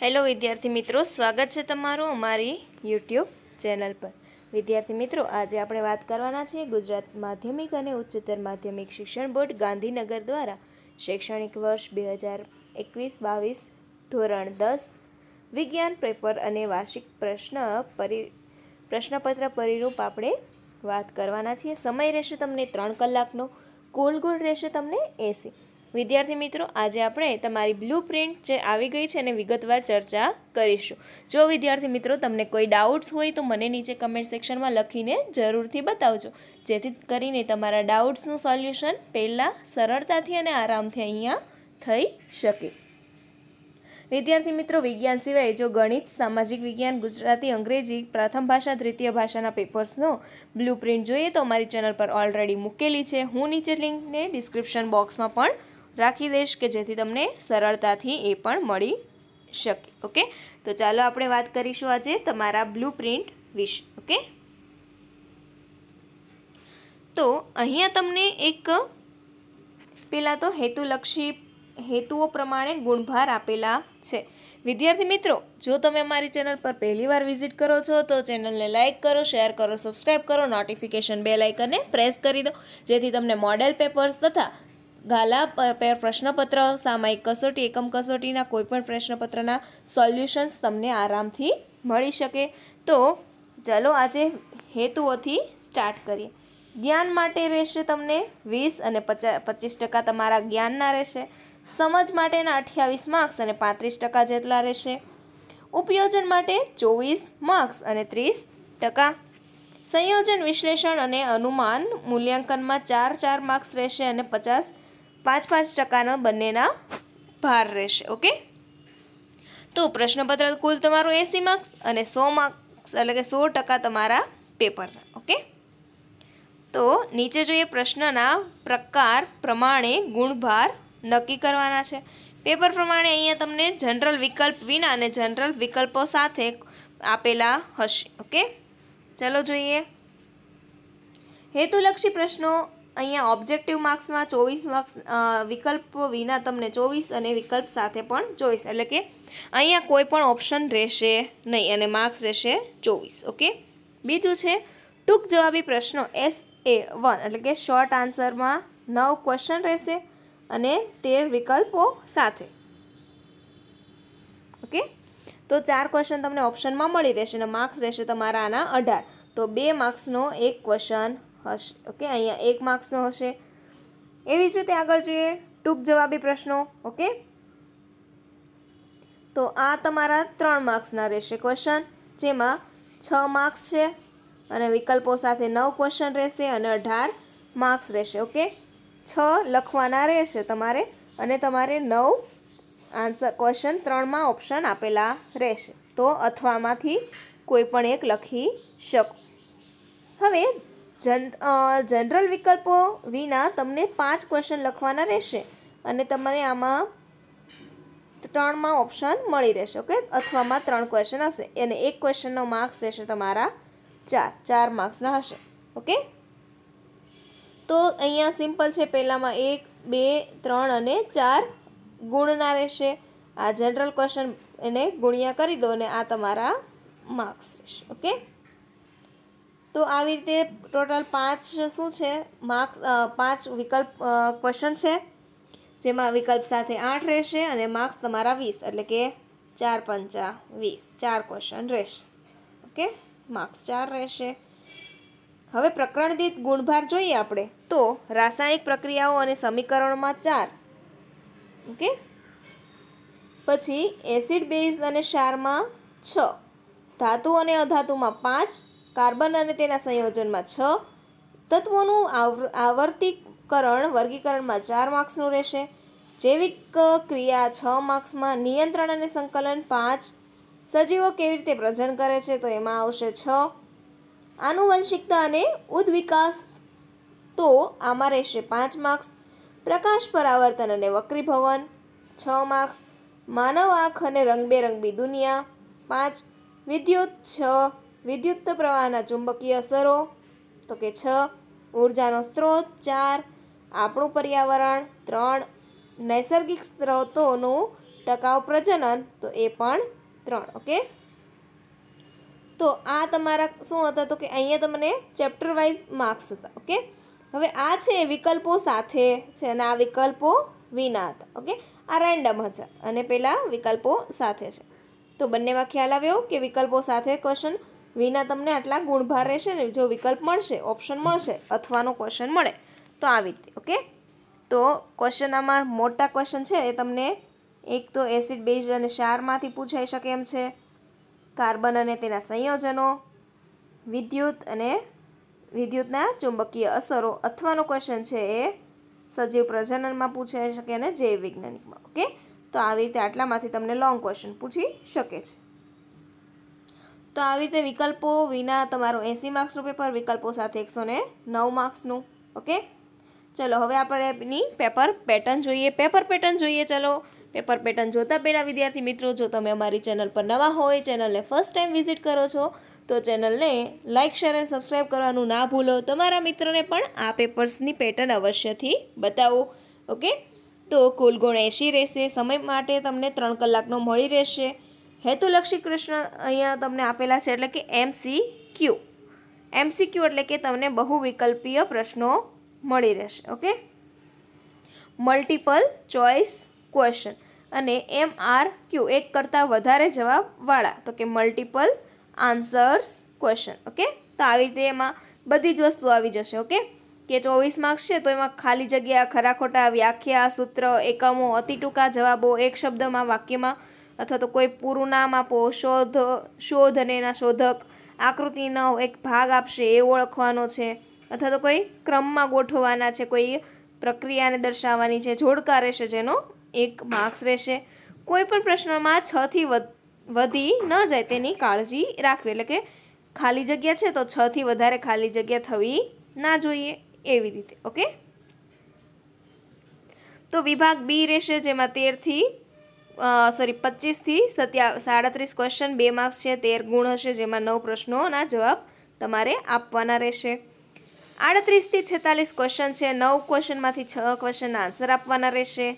hello વિદ્યાર્થી મિત્રો સ્વાગત છે તમારું અમારી યુટ્યુબ ચેનલ પર વિદ્યાર્થી મિત્રો આજે આપણે વાત કરવાના છીએ ગુજરાત માધ્યમિક અને ઉચ્ચતર માધ્યમિક શિક્ષણ બોર્ડ ગાંધીનગર દ્વારા શૈક્ષણિક વર્ષ બે હજાર એકવીસ બાવીસ ધોરણ દસ વિજ્ઞાન પેપર અને વાર્ષિક પ્રશ્ન પરિ પ્રશ્નપત્ર પરિરૂપ આપણે વાત કરવાના છીએ સમય રહેશે તમને ત્રણ કલાકનો કુલ ગુણ રહેશે તમને એંસી વિદ્યાર્થી મિત્રો આજે આપણે તમારી બ્લુ પ્રિન્ટ જે આવી ગઈ છે એને વિગતવાર ચર્ચા કરીશું જો વિદ્યાર્થી મિત્રો તમને કોઈ ડાઉટ્સ હોય તો મને નીચે કમેન્ટ સેક્શનમાં લખીને જરૂરથી બતાવજો જેથી કરીને તમારા ડાઉટ્સનું સોલ્યુશન પહેલાં સરળતાથી અને આરામથી અહીંયા થઈ શકે વિદ્યાર્થી મિત્રો વિજ્ઞાન સિવાય જો ગણિત સામાજિક વિજ્ઞાન ગુજરાતી અંગ્રેજી પ્રથમ ભાષા દ્વિતીય ભાષાના પેપર્સનો બ્લુ પ્રિન્ટ જોઈએ તો અમારી ચેનલ પર ઓલરેડી મૂકેલી છે હું નીચે લિંકને ડિસ્ક્રિપ્શન બોક્સમાં પણ રાખી દઈશ કે જેથી તમને સરળતાથી એ પણ મળી શકે ઓકે તો ચાલો આપણે વાત કરીશું આજે તમારા બ્લુ પ્રિન્ટ વિશે ઓકે તો અહીંયા તમને એક પહેલાં તો હેતુલક્ષી હેતુઓ પ્રમાણે ગુણભાર આપેલા છે વિદ્યાર્થી મિત્રો જો તમે મારી ચેનલ પર પહેલીવાર વિઝિટ કરો છો તો ચેનલને લાઇક કરો શેર કરો સબસ્ક્રાઇબ કરો નોટિફિકેશન બે લાઇકનને પ્રેસ કરી દો જેથી તમને મોડેલ પેપર્સ તથા ગાલા પર પ્રશ્નપત્ર સામાયિક કસોટી એકમ કસોટીના કોઈપણ પ્રશ્નપત્રના સોલ્યુશન્સ તમને આરામથી મળી શકે તો ચાલો આજે હેતુઓથી સ્ટાર્ટ કરીએ જ્ઞાન માટે રહેશે તમને વીસ અને પચાસ પચીસ ટકા તમારા જ્ઞાનના રહેશે સમજ માટેના અઠ્યાવીસ માર્ક્સ અને પાંત્રીસ ટકા જેટલા રહેશે ઉપયોજન માટે ચોવીસ માર્ક્સ અને ત્રીસ ટકા સંયોજન વિશ્લેષણ અને અનુમાન મૂલ્યાંકનમાં ચાર ચાર માર્ક્સ રહેશે અને પચાસ પાંચ પાંચ ટકાના બંનેના ભાર રહેશે ઓકે તો પ્રશ્નપત્ર કુલ તમારું એસી માર્ક્સ અને સો માર્ક્સ એટલે કે સો ટકા તમારા પેપરના ઓકે તો નીચે જોઈએ પ્રશ્નના પ્રકાર પ્રમાણે ગુણભાર નક્કી કરવાના છે પેપર પ્રમાણે અહીંયા તમને જનરલ વિકલ્પ વિના અને જનરલ વિકલ્પો સાથે આપેલા હશે ઓકે ચલો જોઈએ હેતુલક્ષી પ્રશ્નો અહીંયા ઓબ્જેક્ટિવ માર્ક્સમાં ચોવીસ માર્ક્સ વિકલ્પ વિના તમને ચોવીસ અને વિકલ્પ સાથે પણ ચોવીસ એટલે કે અહીંયા કોઈ પણ ઓપ્શન રહેશે નહીં અને માર્ક્સ રહેશે ચોવીસ ઓકે બીજું છે ટૂંક જવાબી પ્રશ્નો એસ એ વન એટલે કે શોર્ટ આન્સરમાં નવ ક્વેશ્ચન રહેશે અને તેર વિકલ્પો સાથે ઓકે તો ચાર ક્વેશ્ચન તમને ઓપ્શનમાં મળી રહેશે અને માર્ક્સ રહેશે તમારા આના અઢાર તો બે માર્ક્સનો એક ક્વેશ્ચન હશે ઓકે અહીંયા એક માર્ક્સનો હશે એવી જ રીતે આગળ જોઈએ ટૂંક જવાબી પ્રશ્નો ઓકે તો આ તમારા ત્રણ માર્ક્સના રહેશે ક્વેશ્ચન જેમાં છ માર્ક્સ છે અને વિકલ્પો સાથે નવ ક્વેશ્ચન રહેશે અને અઢાર માર્ક્સ રહેશે ઓકે છ લખવાના રહેશે તમારે અને તમારે નવ આન્સર ક્વેશ્ચન ત્રણમાં ઓપ્શન આપેલા રહેશે તો અથવામાંથી કોઈ પણ એક લખી શકો હવે જન જનરલ વિકલ્પો વિના તમને પાંચ ક્વેશ્ચન લખવાના રહેશે અને તમને આમાં ત્રણમાં ઓપ્શન મળી રહેશે ઓકે અથવામાં ત્રણ ક્વેશ્ચન હશે અને એક ક્વેશ્ચનનો માર્ક્સ રહેશે તમારા ચાર ચાર માર્ક્સના હશે ઓકે તો અહીંયા સિમ્પલ છે પહેલાંમાં એક બે ત્રણ અને ચાર ગુણના રહેશે આ જનરલ ક્વેશ્ચન એને ગુણ્યા કરી દો અને આ તમારા માર્ક્સ રહેશે ઓકે તો આવી રીતે ટોટલ પાંચ શું છે માર્ક્સ પાંચ વિકલ્પ ક્વેશ્ચન છે જેમાં વિકલ્પ સાથે આઠ રહેશે અને માર્ક્સ તમારા વીસ એટલે કે ચાર પંચા વીસ ચાર ક્વેશ્ચન રહેશે ઓકે માર્ક્સ ચાર રહેશે હવે પ્રકરણ દીઠ ગુણભાર જોઈએ આપણે તો રાસાયણિક પ્રક્રિયાઓ અને સમીકરણોમાં ચાર ઓકે પછી એસિડ બેઝ અને ક્ષારમાં છ ધાતુ અને અધાતુમાં પાંચ કાર્બન અને તેના સંયોજનમાં છ તત્વોનું આવર્તીકરણ વર્ગીકરણમાં ચાર માર્ક્સનું રહેશે જૈવિક ક્રિયા છ માર્ક્સમાં નિયંત્રણ અને સંકલન પાંચ સજીવો કેવી રીતે પ્રજન કરે છે તો એમાં આવશે છ આનુવંશિકતા અને ઉદ્વિકાસ તો આમાં રહેશે પાંચ માર્ક્સ પ્રકાશ પરાવર્તન અને વક્રીભવન છ માર્ક્સ માનવ આંખ અને રંગબેરંગી દુનિયા પાંચ વિદ્યુત છ વિદ્યુત પ્રવાહના ચુંબકીય અસરો તો કે છ ઉર્જાનો સ્ત્રોત ચાર આપણું પર્યાવરણ ત્રણ નૈસર્ગિક સ્ત્રોતોનું ટકાઉ પ્રજનન તો એ પણ ત્રણ ઓકે તો આ તમારા શું હતા તો કે અહીંયા તમને ચેપ્ટર વાઇઝ માર્ક્સ હતા ઓકે હવે આ છે વિકલ્પો સાથે છે અને આ વિકલ્પો વિના હતા ઓકે આ રેન્ડમ હતા અને પેલા વિકલ્પો સાથે છે તો બંનેમાં ખ્યાલ આવ્યો કે વિકલ્પો સાથે ક્વેશ્ચન વિના તમને આટલા ગુણભાર રહેશે ને જો વિકલ્પ મળશે ઓપ્શન મળશે અથવાનો ક્વેશ્ચન મળે તો આવી રીતે ઓકે તો ક્વેશ્ચન આમાં મોટા ક્વેશ્ચન છે એ તમને એક તો એસિડ બેઝ અને શારમાંથી પૂછાઈ શકે એમ છે કાર્બન અને તેના સંયોજનો વિદ્યુત અને વિદ્યુતના ચુંબકીય અસરો અથવાનો ક્વેશ્ચન છે એ સજીવ પ્રજનનમાં પૂછાઈ શકે અને જૈવ વૈજ્ઞાનિકમાં ઓકે તો આવી રીતે આટલામાંથી તમને લોંગ ક્વેશ્ચન પૂછી શકે છે તો આવી રીતે વિકલ્પો વિના તમારો એંસી માર્ક્સનું પેપર વિકલ્પો સાથે એકસો ને નવ માર્ક્સનું ઓકે ચલો હવે આપણે એની પેપર પેટર્ન જોઈએ પેપર પેટર્ન જોઈએ ચલો પેપર પેટર્ન જોતાં પહેલાં વિદ્યાર્થી મિત્રો જો તમે અમારી ચેનલ પર નવા હોય ચેનલને ફર્સ્ટ ટાઈમ વિઝિટ કરો છો તો ચેનલને લાઇક શેર અને સબસ્ક્રાઈબ કરવાનું ના ભૂલો તમારા મિત્રોને પણ આ પેપર્સની પેટર્ન અવશ્યથી બતાવો ઓકે તો કુલ ગુણ એંશી રહેશે સમય માટે તમને ત્રણ કલાકનો મળી રહેશે હેતુલક્ષી કૃષ્ણ અહીંયા તમને આપેલા છે એટલે કે એમસી ક્યુ એમસીક્યુ એટલે કે તમને બહુ વિકલ્પીય પ્રશ્નો મળી રહેશે ઓકે મલ્ટીપલ ચોઇસ ક્વેશ્ચન અને એમ આર ક્યુ એક કરતાં વધારે જવાબવાળા તો કે મલ્ટિપલ આન્સર્સ ક્વેશ્ચન ઓકે તો આવી રીતે એમાં બધી જ વસ્તુ આવી જશે ઓકે કે ચોવીસ માર્ક્સ છે તો એમાં ખાલી જગ્યા ખરા ખોટા વ્યાખ્યા સૂત્ર એકમો અતિ ટૂંકા જવાબો એક શબ્દમાં વાક્યમાં અથવા તો કોઈ પૂરું નામ આપો શોધ શોધ અને એના શોધક આકૃતિનો એક ભાગ આપશે એ ઓળખવાનો છે અથવા તો કોઈ ક્રમમાં ગોઠવવાના છે કોઈ પ્રક્રિયાને દર્શાવવાની છે જોડકા રહેશે જેનો એક માર્ક્સ રહેશે કોઈ પણ પ્રશ્નમાં છથી વધી ન જાય તેની કાળજી રાખવી એટલે કે ખાલી જગ્યા છે તો છથી વધારે ખાલી જગ્યા થવી ના જોઈએ એવી રીતે ઓકે તો વિભાગ બી રહેશે જેમાં તેરથી સોરી પચીસથી સત્યા સાડત્રીસ ક્વેશ્ચન બે માર્ક્સ છે તેર ગુણ હશે જેમાં નવ પ્રશ્નોના જવાબ તમારે આપવાના રહેશે આડત્રીસથી છેતાલીસ ક્વેશ્ચન છે નવ ક્વેશ્ચનમાંથી છ ક્વેશ્ચનના આન્સર આપવાના રહેશે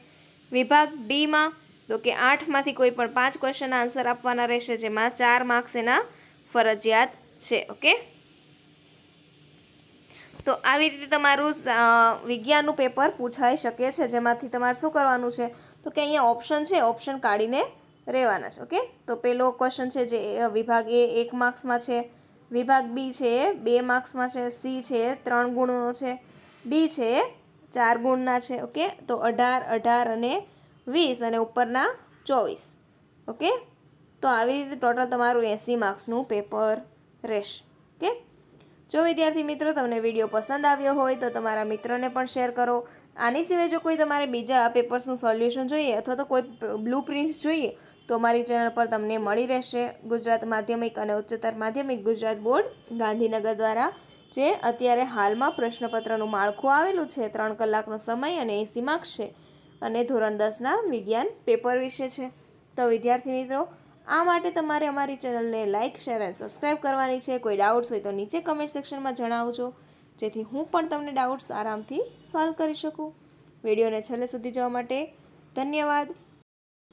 વિભાગ ડીમાં તો કે આઠમાંથી કોઈ પણ પાંચ ક્વેશ્ચન આન્સર આપવાના રહેશે જેમાં ચાર માર્ક્સ એના ફરજિયાત છે ઓકે તો આવી રીતે તમારું વિજ્ઞાનનું પેપર પૂછાઈ શકે છે જેમાંથી તમારે શું કરવાનું છે તો કે અહીંયા ઓપ્શન છે ઓપ્શન કાઢીને રહેવાના છે ઓકે તો પેલો ક્વેશ્ચન છે જે વિભાગ એ એક માર્ક્સમાં છે વિભાગ બી છે બે માર્ક્સમાં છે સી છે ત્રણ ગુણનો છે ડી છે ચાર ગુણના છે ઓકે તો અઢાર અઢાર અને વીસ અને ઉપરના ચોવીસ ઓકે તો આવી રીતે ટોટલ તમારું એંસી માર્ક્સનું પેપર રહેશે ઓકે જો વિદ્યાર્થી મિત્રો તમને વિડીયો પસંદ આવ્યો હોય તો તમારા મિત્રોને પણ શેર કરો આની સિવાય જો કોઈ તમારે બીજા પેપર્સનું સોલ્યુશન જોઈએ અથવા તો કોઈ બ્લુ પ્રિન્ટ્સ જોઈએ તો મારી ચેનલ પર તમને મળી રહેશે ગુજરાત માધ્યમિક અને ઉચ્ચતર માધ્યમિક ગુજરાત બોર્ડ ગાંધીનગર દ્વારા જે અત્યારે હાલમાં પ્રશ્નપત્રનું માળખું આવેલું છે ત્રણ કલાકનો સમય અને એસી માર્ક્સ છે અને ધોરણ દસના વિજ્ઞાન પેપર વિશે છે તો વિદ્યાર્થી મિત્રો આ માટે તમારે અમારી ચેનલને લાઇક શેર અને સબસ્ક્રાઈબ કરવાની છે કોઈ ડાઉટ્સ હોય તો નીચે કમેન્ટ સેક્શનમાં જણાવજો જેથી હું પણ તમને ડાઉટ્સ આરામથી સોલ્વ કરી શકું વિડીયોને છેલ્લે સુધી જવા માટે ધન્યવાદ